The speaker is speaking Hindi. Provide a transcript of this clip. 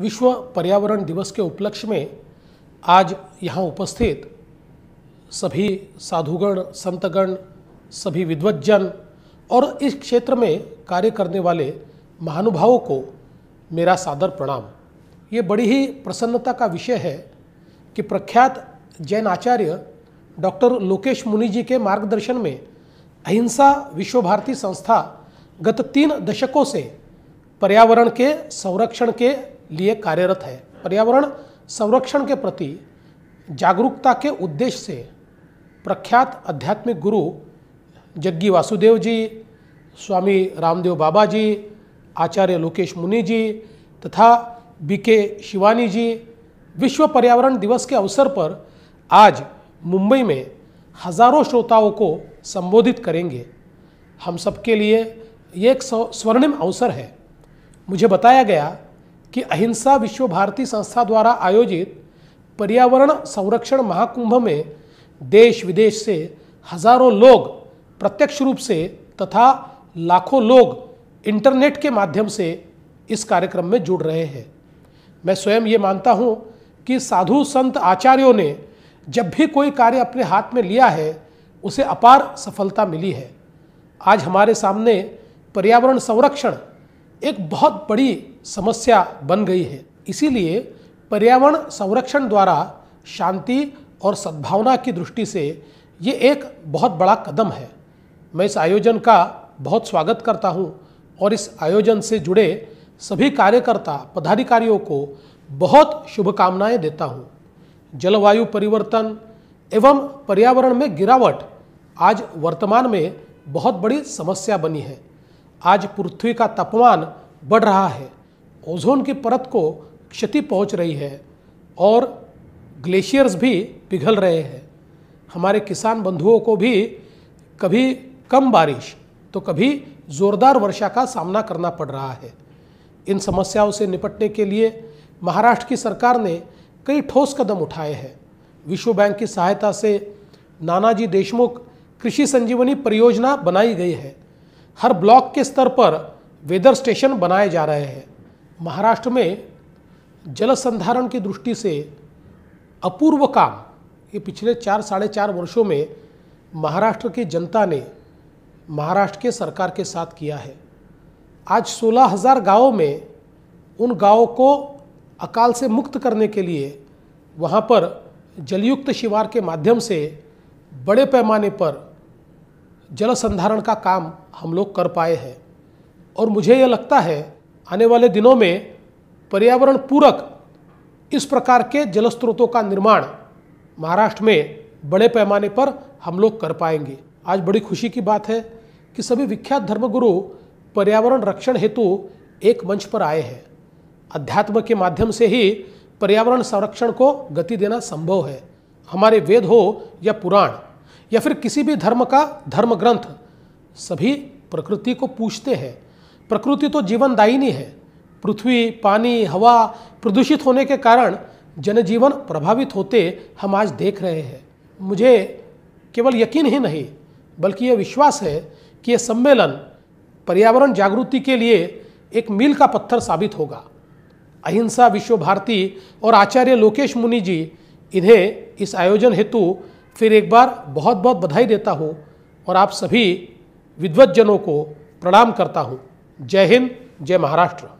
विश्व पर्यावरण दिवस के उपलक्ष्य में आज यहाँ उपस्थित सभी साधुगण संतगण सभी विद्वज्जन और इस क्षेत्र में कार्य करने वाले महानुभावों को मेरा सादर प्रणाम ये बड़ी ही प्रसन्नता का विषय है कि प्रख्यात जैन आचार्य डॉक्टर लोकेश मुनि जी के मार्गदर्शन में अहिंसा विश्व भारती संस्था गत तीन दशकों से पर्यावरण के संरक्षण के लिए कार्यरत है पर्यावरण संरक्षण के प्रति जागरूकता के उद्देश्य से प्रख्यात आध्यात्मिक गुरु जग्गी वासुदेव जी स्वामी रामदेव बाबा जी आचार्य लोकेश मुनि जी तथा बी के शिवानी जी विश्व पर्यावरण दिवस के अवसर पर आज मुंबई में हजारों श्रोताओं को संबोधित करेंगे हम सबके लिए ये एक स्वर्णिम अवसर है मुझे बताया गया कि अहिंसा विश्व भारती संस्था द्वारा आयोजित पर्यावरण संरक्षण महाकुंभ में देश विदेश से हजारों लोग प्रत्यक्ष रूप से तथा लाखों लोग इंटरनेट के माध्यम से इस कार्यक्रम में जुड़ रहे हैं मैं स्वयं ये मानता हूँ कि साधु संत आचार्यों ने जब भी कोई कार्य अपने हाथ में लिया है उसे अपार सफलता मिली है आज हमारे सामने पर्यावरण संरक्षण एक बहुत बड़ी समस्या बन गई है इसीलिए पर्यावरण संरक्षण द्वारा शांति और सद्भावना की दृष्टि से ये एक बहुत बड़ा कदम है मैं इस आयोजन का बहुत स्वागत करता हूँ और इस आयोजन से जुड़े सभी कार्यकर्ता पदाधिकारियों को बहुत शुभकामनाएं देता हूँ जलवायु परिवर्तन एवं पर्यावरण में गिरावट आज वर्तमान में बहुत बड़ी समस्या बनी है आज पृथ्वी का तापमान बढ़ रहा है ओजोन की परत को क्षति पहुंच रही है और ग्लेशियर्स भी पिघल रहे हैं हमारे किसान बंधुओं को भी कभी कम बारिश तो कभी ज़ोरदार वर्षा का सामना करना पड़ रहा है इन समस्याओं से निपटने के लिए महाराष्ट्र की सरकार ने कई ठोस कदम उठाए हैं विश्व बैंक की सहायता से नानाजी देशमुख कृषि संजीवनी परियोजना बनाई गई है हर ब्लॉक के स्तर पर वेदर स्टेशन बनाए जा रहे हैं महाराष्ट्र में जल संधारण की दृष्टि से अपूर्व काम ये पिछले चार साढ़े चार वर्षों में महाराष्ट्र की जनता ने महाराष्ट्र के सरकार के साथ किया है आज सोलह हज़ार गाँवों में उन गाँवों को अकाल से मुक्त करने के लिए वहाँ पर जलयुक्त शिवार के माध्यम से बड़े पैमाने पर जल संधारण का काम हम लोग कर पाए हैं और मुझे यह लगता है आने वाले दिनों में पर्यावरण पूरक इस प्रकार के जल स्रोतों का निर्माण महाराष्ट्र में बड़े पैमाने पर हम लोग कर पाएंगे आज बड़ी खुशी की बात है कि सभी विख्यात धर्मगुरु पर्यावरण रक्षण हेतु एक मंच पर आए हैं अध्यात्म के माध्यम से ही पर्यावरण संरक्षण को गति देना संभव है हमारे वेद हो या पुराण या फिर किसी भी धर्म का धर्म ग्रंथ सभी प्रकृति को पूछते हैं प्रकृति तो जीवनदायिनी है पृथ्वी पानी हवा प्रदूषित होने के कारण जनजीवन प्रभावित होते हम आज देख रहे हैं मुझे केवल यकीन ही नहीं बल्कि यह विश्वास है कि यह सम्मेलन पर्यावरण जागृति के लिए एक मील का पत्थर साबित होगा अहिंसा विश्व भारती और आचार्य लोकेश मुनि जी इन्हें इस आयोजन हेतु फिर एक बार बहुत बहुत बधाई देता हूँ और आप सभी विद्वत जनों को प्रणाम करता हूँ जय हिंद जय महाराष्ट्र